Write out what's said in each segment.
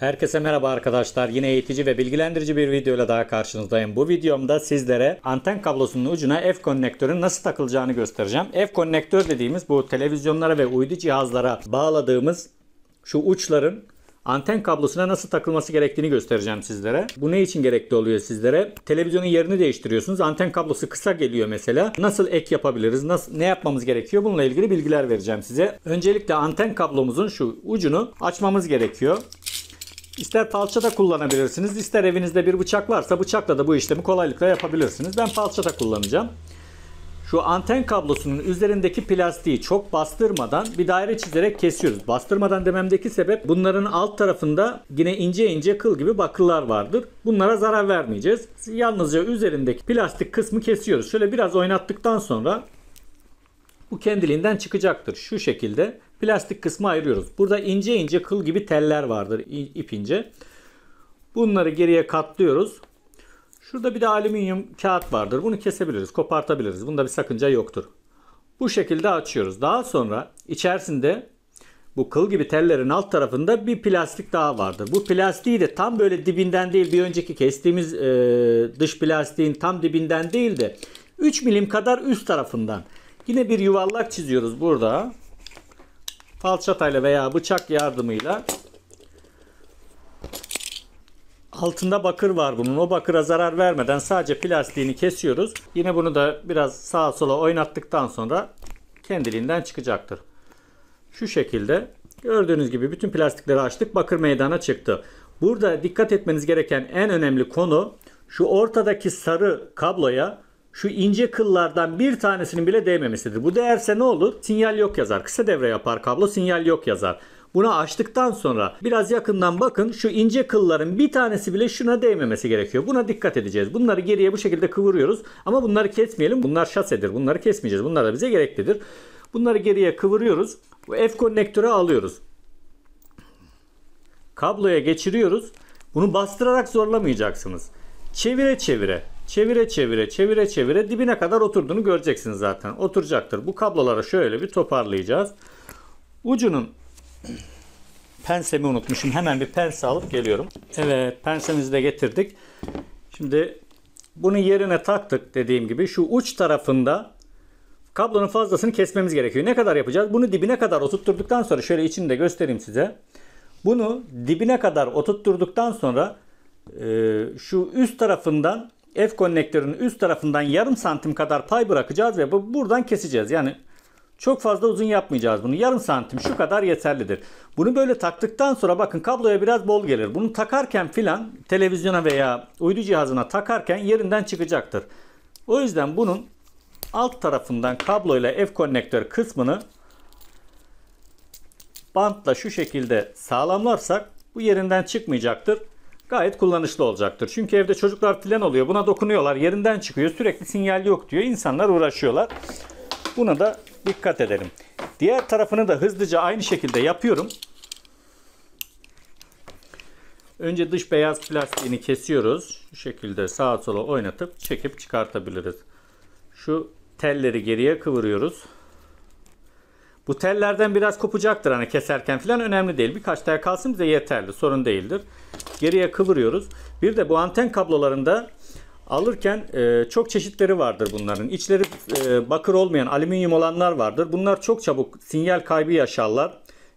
Herkese merhaba arkadaşlar. Yine eğitici ve bilgilendirici bir videoyla daha karşınızdayım. Bu videomda sizlere anten kablosunun ucuna F konnektörün nasıl takılacağını göstereceğim. F konnektör dediğimiz bu televizyonlara ve uydu cihazlara bağladığımız şu uçların anten kablosuna nasıl takılması gerektiğini göstereceğim sizlere. Bu ne için gerekli oluyor sizlere? Televizyonun yerini değiştiriyorsunuz. Anten kablosu kısa geliyor mesela. Nasıl ek yapabiliriz? Nasıl, ne yapmamız gerekiyor? Bununla ilgili bilgiler vereceğim size. Öncelikle anten kablomuzun şu ucunu açmamız gerekiyor. İster palça da kullanabilirsiniz. ister evinizde bir bıçak varsa bıçakla da bu işlemi kolaylıkla yapabilirsiniz. Ben palça kullanacağım. Şu anten kablosunun üzerindeki plastiği çok bastırmadan bir daire çizerek kesiyoruz. Bastırmadan dememdeki sebep bunların alt tarafında yine ince ince kıl gibi bakıllar vardır. Bunlara zarar vermeyeceğiz. Yalnızca üzerindeki plastik kısmı kesiyoruz. Şöyle biraz oynattıktan sonra bu kendiliğinden çıkacaktır. Şu şekilde plastik kısmı ayırıyoruz. Burada ince ince kıl gibi teller vardır ip ince. Bunları geriye katlıyoruz. Şurada bir de alüminyum kağıt vardır. Bunu kesebiliriz, kopartabiliriz. Bunda bir sakınca yoktur. Bu şekilde açıyoruz. Daha sonra içerisinde bu kıl gibi tellerin alt tarafında bir plastik daha vardır. Bu plastiği de tam böyle dibinden değil bir önceki kestiğimiz e, dış plastiğin tam dibinden değil de 3 milim kadar üst tarafından Yine bir yuvarlak çiziyoruz burada. Falçatayla veya bıçak yardımıyla. Altında bakır var bunun. O bakıra zarar vermeden sadece plastiğini kesiyoruz. Yine bunu da biraz sağa sola oynattıktan sonra kendiliğinden çıkacaktır. Şu şekilde gördüğünüz gibi bütün plastikleri açtık. Bakır meydana çıktı. Burada dikkat etmeniz gereken en önemli konu şu ortadaki sarı kabloya şu ince kıllardan bir tanesinin bile değmemesidir. Bu değerse ne olur? Sinyal yok yazar. Kısa devre yapar kablo sinyal yok yazar. Bunu açtıktan sonra biraz yakından bakın şu ince kılların bir tanesi bile şuna değmemesi gerekiyor. Buna dikkat edeceğiz. Bunları geriye bu şekilde kıvırıyoruz ama bunları kesmeyelim. Bunlar şasedir. Bunları kesmeyeceğiz. Bunlar da bize gereklidir. Bunları geriye kıvırıyoruz. F konnektörü alıyoruz. Kabloya geçiriyoruz. Bunu bastırarak zorlamayacaksınız. Çevire çevire çevire çevire çevire çevire dibine kadar oturduğunu göreceksiniz zaten. Oturacaktır. Bu kablolara şöyle bir toparlayacağız. Ucunun pensemi unutmuşum. Hemen bir pense alıp geliyorum. Evet pensemizi de getirdik. Şimdi bunu yerine taktık dediğim gibi. Şu uç tarafında kablonun fazlasını kesmemiz gerekiyor. Ne kadar yapacağız? Bunu dibine kadar oturtturduktan sonra şöyle içini de göstereyim size. Bunu dibine kadar oturtturduktan sonra e, şu üst tarafından F konnektörünün üst tarafından yarım santim kadar pay bırakacağız ve bu buradan keseceğiz. Yani çok fazla uzun yapmayacağız bunu. Yarım santim şu kadar yeterlidir. Bunu böyle taktıktan sonra bakın kabloya biraz bol gelir. Bunu takarken filan televizyona veya uydu cihazına takarken yerinden çıkacaktır. O yüzden bunun alt tarafından kabloyla F konnektör kısmını bantla şu şekilde sağlamlarsak bu yerinden çıkmayacaktır gayet kullanışlı olacaktır. Çünkü evde çocuklar filan oluyor. Buna dokunuyorlar. Yerinden çıkıyor. Sürekli sinyal yok diyor. İnsanlar uğraşıyorlar. Buna da dikkat edelim. Diğer tarafını da hızlıca aynı şekilde yapıyorum. Önce dış beyaz plastiğini kesiyoruz. Şu şekilde sağa sola oynatıp çekip çıkartabiliriz. Şu telleri geriye kıvırıyoruz. Bu tellerden biraz kopacaktır hani keserken falan önemli değil. Birkaç tel kalsın bize yeterli sorun değildir. Geriye kıvırıyoruz. Bir de bu anten kablolarında alırken e, çok çeşitleri vardır bunların. İçleri e, bakır olmayan alüminyum olanlar vardır. Bunlar çok çabuk sinyal kaybı yaşarlar.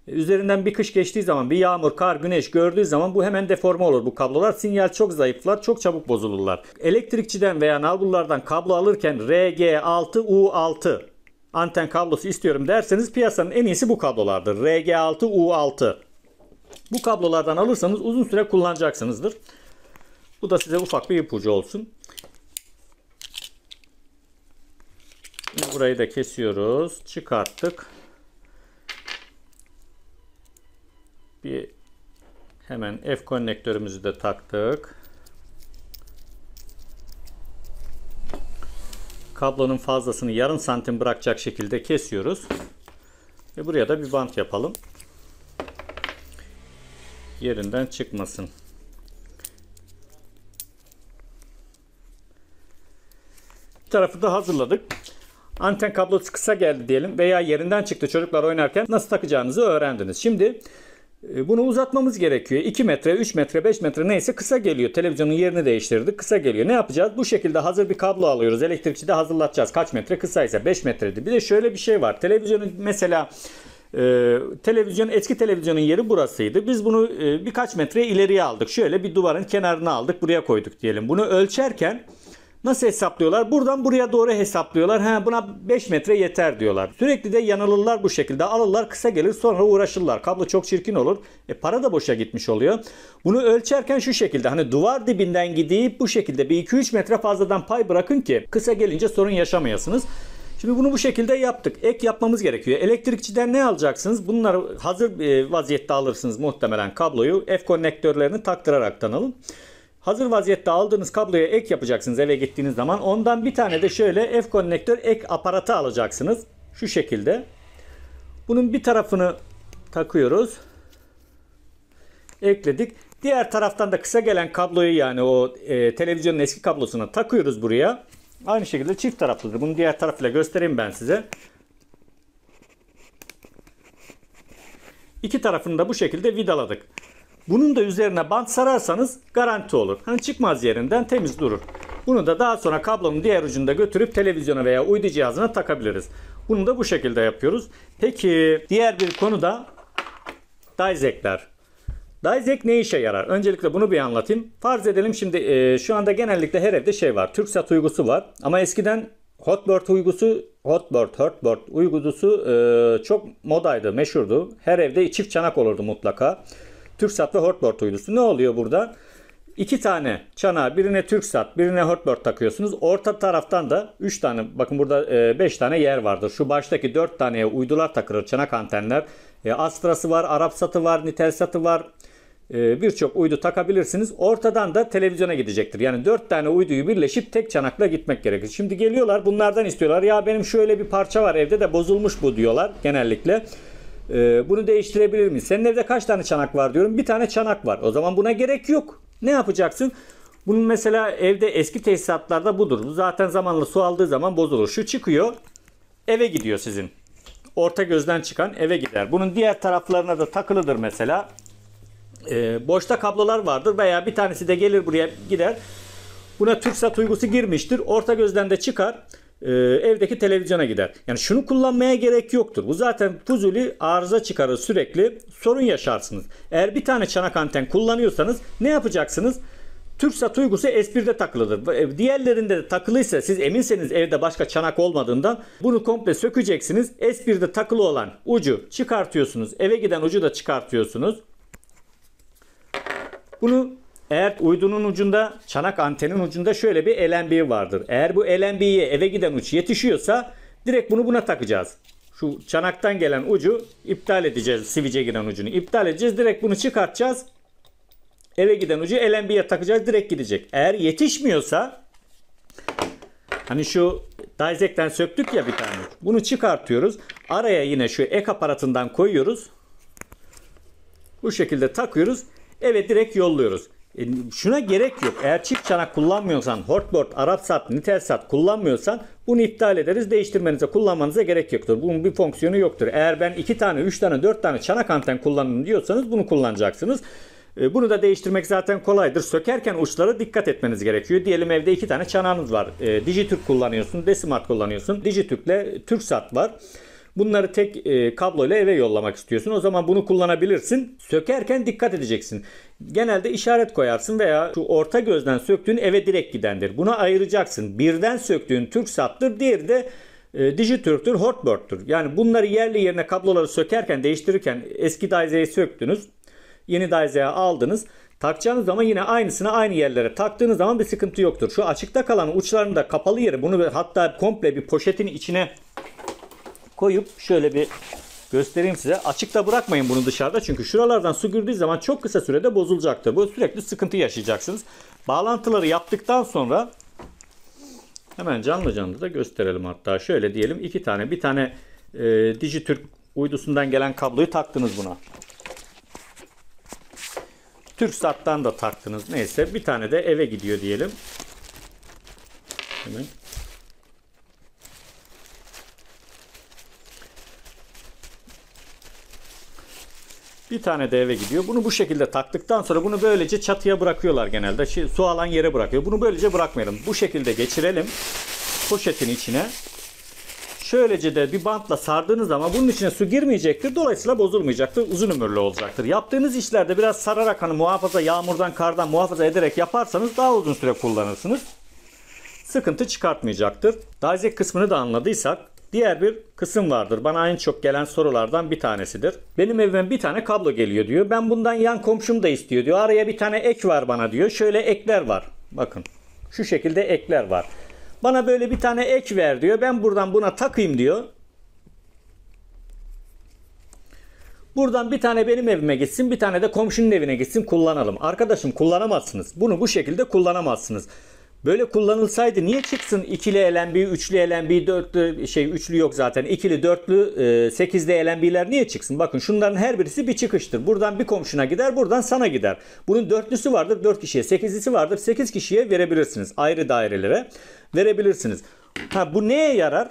E, üzerinden bir kış geçtiği zaman bir yağmur, kar, güneş gördüğü zaman bu hemen deforme olur bu kablolar. Sinyal çok zayıflar, çok çabuk bozulurlar. Elektrikçiden veya nalbullardan kablo alırken RG6U6 anten kablosu istiyorum derseniz piyasanın en iyisi bu kablolardır. RG6, U6. Bu kablolardan alırsanız uzun süre kullanacaksınızdır. Bu da size ufak bir ipucu olsun. burayı da kesiyoruz. Çıkarttık. Bir hemen F konnektörümüzü de taktık. Kablonun fazlasını yarım santim bırakacak şekilde kesiyoruz. Ve buraya da bir bant yapalım. Yerinden çıkmasın. Bir tarafı da hazırladık. Anten kablosu kısa geldi diyelim veya yerinden çıktı çocuklar oynarken nasıl takacağınızı öğrendiniz. Şimdi ee, bunu uzatmamız gerekiyor. 2 metre, 3 metre, 5 metre neyse kısa geliyor. Televizyonun yerini değiştirdik. Kısa geliyor. Ne yapacağız? Bu şekilde hazır bir kablo alıyoruz. Elektrikçi de hazırlatacağız. Kaç metre kısaysa 5 metredi. Bir de şöyle bir şey var. Televizyonu mesela ee, televizyon eski televizyonun yeri burasıydı. Biz bunu e, birkaç metre ileriye aldık. Şöyle bir duvarın kenarına aldık. Buraya koyduk diyelim. Bunu ölçerken Nasıl hesaplıyorlar? Buradan buraya doğru hesaplıyorlar. Ha buna 5 metre yeter diyorlar. Sürekli de yanılırlar bu şekilde. Alırlar kısa gelir sonra uğraşırlar. Kablo çok çirkin olur. E para da boşa gitmiş oluyor. Bunu ölçerken şu şekilde hani duvar dibinden gidip bu şekilde bir 2-3 metre fazladan pay bırakın ki kısa gelince sorun yaşamayasınız. Şimdi bunu bu şekilde yaptık. Ek yapmamız gerekiyor. Elektrikçiden ne alacaksınız? Bunları hazır e, vaziyette alırsınız muhtemelen kabloyu. F konnektörlerini taktıraraktan alın. Hazır vaziyette aldığınız kabloya ek yapacaksınız eve gittiğiniz zaman. Ondan bir tane de şöyle F konnektör ek aparatı alacaksınız. Şu şekilde. Bunun bir tarafını takıyoruz. Ekledik. Diğer taraftan da kısa gelen kabloyu yani o e, televizyonun eski kablosuna takıyoruz buraya. Aynı şekilde çift taraflıdır. Bunu diğer tarafıyla göstereyim ben size. İki tarafını da bu şekilde vidaladık. Bunun da üzerine bant sararsanız garanti olur. Hani çıkmaz yerinden temiz durur. Bunu da daha sonra kablonun diğer ucunda götürüp televizyona veya uydu cihazına takabiliriz. Bunu da bu şekilde yapıyoruz. Peki diğer bir konu da dayzekler. Dayzek ne işe yarar? Öncelikle bunu bir anlatayım. Farz edelim şimdi e, şu anda genellikle her evde şey var. Türksat uygusu var. Ama eskiden Hotbird uygusu, Hotbird, Hotbird uygusu e, çok modaydı, meşhurdu. Her evde çift çanak olurdu mutlaka. TürkSat ve Hortlord uydusu. Ne oluyor burada? İki tane çana, birine TürkSat birine Hortlord takıyorsunuz. Orta taraftan da 3 tane bakın burada 5 e, tane yer vardır. Şu baştaki 4 taneye uydular takılır çanak antenler. E, Astra'sı var, Arapsat'ı var, Nitelsat'ı var. E, birçok uydu takabilirsiniz. Ortadan da televizyona gidecektir. Yani 4 tane uyduyu birleşip tek çanakla gitmek gerekir. Şimdi geliyorlar bunlardan istiyorlar. Ya benim şöyle bir parça var evde de bozulmuş bu diyorlar genellikle. E, bunu değiştirebilir miyiz? Senin evde kaç tane çanak var diyorum. Bir tane çanak var. O zaman buna gerek yok. Ne yapacaksın? Bunun mesela evde eski tesisatlarda budur. Bu zaten zamanla su aldığı zaman bozulur. Şu çıkıyor. Eve gidiyor sizin. Orta gözden çıkan eve gider. Bunun diğer taraflarına da takılıdır mesela. E, boşta kablolar vardır veya bir tanesi de gelir buraya gider. Buna TürkSat uygusu girmiştir. Orta gözden de çıkar e, evdeki televizyona gider. Yani şunu kullanmaya gerek yoktur. Bu zaten Fuzuli arıza çıkarır sürekli sorun yaşarsınız. Eğer bir tane çanak anten kullanıyorsanız ne yapacaksınız? TürkSat uygusu S1'de takılıdır. E, diğerlerinde de takılıysa siz eminseniz evde başka çanak olmadığından bunu komple sökeceksiniz. S1'de takılı olan ucu çıkartıyorsunuz. Eve giden ucu da çıkartıyorsunuz. Bunu eğer uydunun ucunda, çanak antenin ucunda şöyle bir LNB vardır. Eğer bu LNB'ye eve giden uç yetişiyorsa direkt bunu buna takacağız. Şu çanaktan gelen ucu iptal edeceğiz. Sivice giden ucunu iptal edeceğiz. Direkt bunu çıkartacağız. Eve giden ucu LNB'ye takacağız. Direkt gidecek. Eğer yetişmiyorsa hani şu Dizek'ten söktük ya bir tane. Bunu çıkartıyoruz. Araya yine şu ek aparatından koyuyoruz. Bu şekilde takıyoruz. Eve direkt yolluyoruz. E, şuna gerek yok. Eğer çift çanak kullanmıyorsan, Hortbord, Arapsat, Nitelsat kullanmıyorsan bunu iptal ederiz. Değiştirmenize, kullanmanıza gerek yoktur. Bunun bir fonksiyonu yoktur. Eğer ben 2 tane, 3 tane, 4 tane çanak anten kullanın diyorsanız bunu kullanacaksınız. E, bunu da değiştirmek zaten kolaydır. Sökerken uçlara dikkat etmeniz gerekiyor. Diyelim evde iki tane çanağınız var. E, Dijitürk kullanıyorsun, Desimart kullanıyorsun. Dijitürk'le TürkSat var. Bunları tek e, kablo ile eve yollamak istiyorsun. O zaman bunu kullanabilirsin. Sökerken dikkat edeceksin. Genelde işaret koyarsın veya şu orta gözden söktüğün eve direkt gidendir. Buna ayıracaksın. Birden söktüğün TürkSat'tır, diğeri de e, Dijitürk'tür, Hotbird'tür. Yani bunları yerli yerine kabloları sökerken, değiştirirken eski Daize'yi söktünüz. Yeni Daize'ye aldınız. Takacağınız zaman yine aynısını aynı yerlere taktığınız zaman bir sıkıntı yoktur. Şu açıkta kalan uçlarını da kapalı yeri bunu hatta komple bir poşetin içine koyup şöyle bir göstereyim size. Açıkta bırakmayın bunu dışarıda çünkü şuralardan su girdiği zaman çok kısa sürede bozulacaktır. Bu sürekli sıkıntı yaşayacaksınız. Bağlantıları yaptıktan sonra hemen canlı canlı da gösterelim hatta. Şöyle diyelim iki tane bir tane e, Dijitürk uydusundan gelen kabloyu taktınız buna. TürkSat'tan da taktınız neyse bir tane de eve gidiyor diyelim. Hemen Bir tane de eve gidiyor. Bunu bu şekilde taktıktan sonra bunu böylece çatıya bırakıyorlar genelde. Şey, su alan yere bırakıyor. Bunu böylece bırakmayalım. Bu şekilde geçirelim poşetin içine. Şöylece de bir bantla sardığınız zaman bunun içine su girmeyecektir. Dolayısıyla bozulmayacaktır. Uzun ömürlü olacaktır. Yaptığınız işlerde biraz sararak hani muhafaza yağmurdan kardan muhafaza ederek yaparsanız daha uzun süre kullanırsınız. Sıkıntı çıkartmayacaktır. Dazek kısmını da anladıysak Diğer bir kısım vardır. Bana en çok gelen sorulardan bir tanesidir. Benim evime bir tane kablo geliyor diyor. Ben bundan yan komşum da istiyor diyor. Araya bir tane ek var bana diyor. Şöyle ekler var. Bakın şu şekilde ekler var. Bana böyle bir tane ek ver diyor. Ben buradan buna takayım diyor. Buradan bir tane benim evime gitsin, bir tane de komşunun evine gitsin kullanalım. Arkadaşım kullanamazsınız. Bunu bu şekilde kullanamazsınız. Böyle kullanılsaydı niye çıksın ikili LNB, üçlü LNB, dörtlü şey üçlü yok zaten. ikili dörtlü, e, sekizli LNB'ler niye çıksın? Bakın şunların her birisi bir çıkıştır. Buradan bir komşuna gider, buradan sana gider. Bunun dörtlüsü vardır, dört kişiye. Sekizlisi vardır, sekiz kişiye verebilirsiniz. Ayrı dairelere verebilirsiniz. Ha bu neye yarar?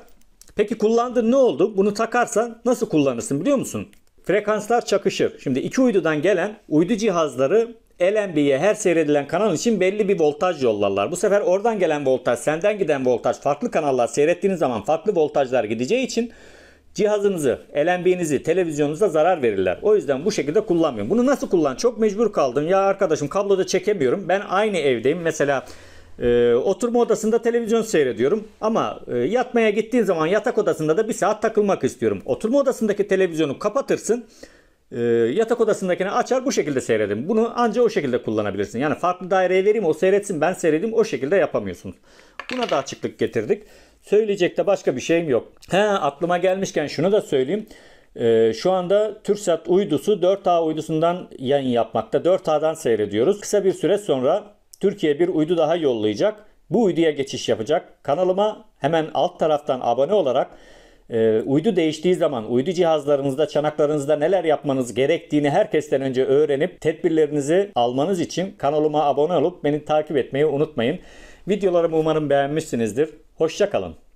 Peki kullandın ne oldu? Bunu takarsan nasıl kullanırsın biliyor musun? Frekanslar çakışır. Şimdi iki uydudan gelen uydu cihazları LNB'ye her seyredilen kanal için belli bir voltaj yollarlar. Bu sefer oradan gelen voltaj, senden giden voltaj, farklı kanallar seyrettiğiniz zaman farklı voltajlar gideceği için cihazınızı, LNB'nizi, televizyonunuza zarar verirler. O yüzden bu şekilde kullanmıyorum. Bunu nasıl kullan? Çok mecbur kaldım. Ya arkadaşım kabloda çekemiyorum. Ben aynı evdeyim. Mesela e, oturma odasında televizyon seyrediyorum ama e, yatmaya gittiğin zaman yatak odasında da bir saat takılmak istiyorum. Oturma odasındaki televizyonu kapatırsın e, yatak odasındakini açar bu şekilde seyredin. Bunu ancak o şekilde kullanabilirsin. Yani farklı daireye vereyim o seyretsin ben seyredeyim o şekilde yapamıyorsunuz. Buna da açıklık getirdik. Söyleyecek de başka bir şeyim yok. He aklıma gelmişken şunu da söyleyeyim. Ee, şu anda Türsat uydusu 4A uydusundan yayın yapmakta. 4A'dan seyrediyoruz. Kısa bir süre sonra Türkiye bir uydu daha yollayacak. Bu uyduya geçiş yapacak. Kanalıma hemen alt taraftan abone olarak e, uydu değiştiği zaman uydu cihazlarınızda, çanaklarınızda neler yapmanız gerektiğini herkesten önce öğrenip tedbirlerinizi almanız için kanalıma abone olup beni takip etmeyi unutmayın. Videolarımı umarım beğenmişsinizdir. Hoşçakalın.